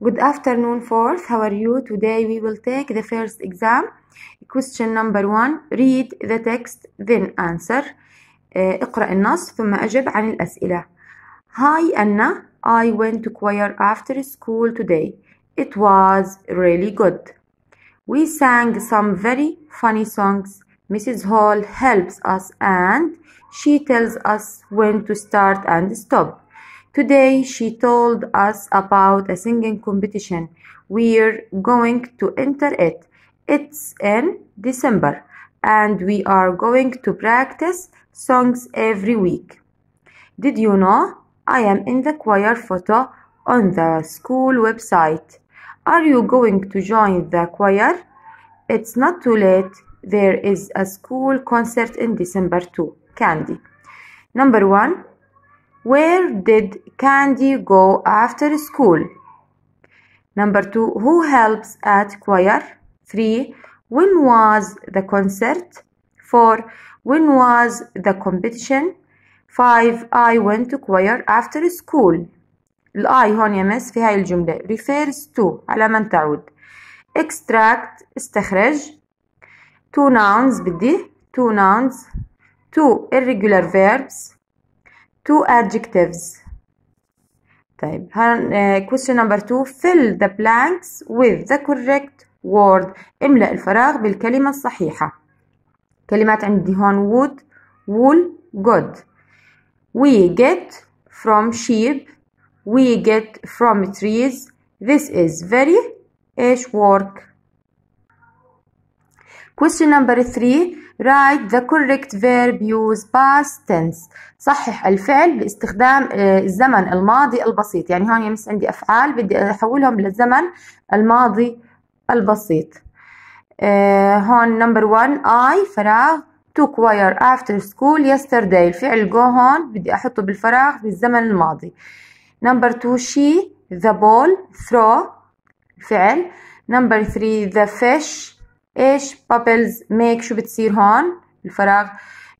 Good afternoon, fourth. How are you? Today we will take the first exam. Question number one. Read the text, then answer. Uh, اقرأ النص ثم أجب عن الأسئلة. Hi, Anna. I went to choir after school today. It was really good. We sang some very funny songs. Mrs. Hall helps us and she tells us when to start and stop. Today she told us about a singing competition. We're going to enter it. It's in December and we are going to practice songs every week. Did you know I am in the choir photo on the school website? Are you going to join the choir? It's not too late. There is a school concert in December too. Candy. Number one, where did Candy go after school? Number two, who helps at choir? Three, when was the concert? Four, when was the competition? Five, I went to choir after school. الآي هون يا مس في هاي الجملة refers to على من تعود extract استخرج two nouns بدي two nouns two irregular verbs two adjectives طيب question number two fill the blanks with the correct word املأ الفراغ بالكلمة الصحيحة كلمات عندي هون wood, wool good we get from sheep we get from trees this is very ايش work Question number three. Write the correct verb use past tense صحح الفعل باستخدام الزمن الماضي البسيط يعني هون يمس عندي أفعال بدي أحولهم للزمن الماضي البسيط هون number one. I فراغ took wire after school yesterday الفعل go هون بدي أحطه بالفراغ بالزمن الماضي number two. she the ball throw الفعل number three. the fish ايش بابلز ميك شو بتصير هون الفراغ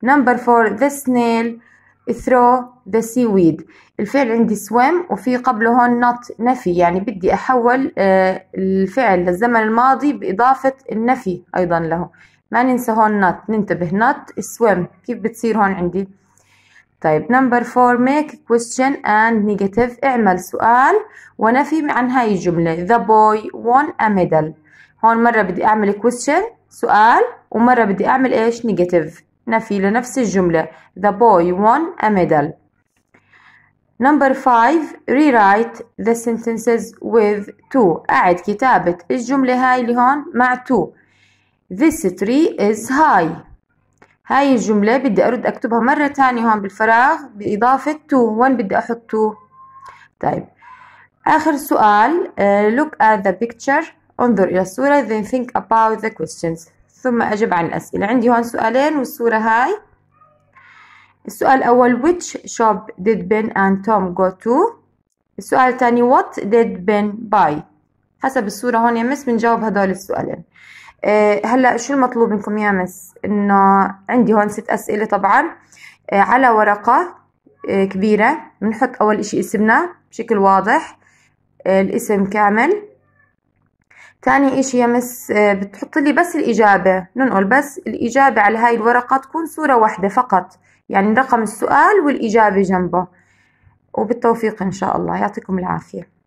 نمبر فور ذا سنيل ذا سي ويد الفعل عندي swim وفي قبله هون not نفي يعني بدي أحول آه، الفعل للزمن الماضي بإضافة النفي أيضا له ما ننسى هون not ننتبه not swim كيف بتصير هون عندي طيب نمبر فور make question and negative اعمل سؤال ونفي عن هاي الجملة the boy won a medal هون مرة بدي أعمل question سؤال ومرة بدي أعمل إيش negative نفي لنفس الجملة the boy won a medal Number five rewrite the sentences with two أعد كتابة الجملة هاي اللي هون مع two This tree is high هاي الجملة بدي أرد أكتبها مرة تانية هون بالفراغ بإضافة to وين بدي أحط to طيب آخر سؤال uh, look at the picture انظر إلى الصورة then think about the questions ثم أجب عن الأسئلة عندي هون سؤالين والصورة هاي السؤال الأول which shop did Ben and Tom go to السؤال الثاني what did Ben buy حسب الصورة هون يا مس بنجاوب هدول السؤالين أه هلا شو المطلوب منكم يا مس انه عندي هون ست اسئله طبعا أه على ورقه أه كبيره بنحط اول اشي اسمنا بشكل واضح آه، الاسم كامل تاني اشي يا مس آه، بتحط لي بس الاجابة ننقل بس الاجابة على هاي الورقة تكون صورة واحدة فقط يعني رقم السؤال والاجابة جنبه وبالتوفيق ان شاء الله يعطيكم العافية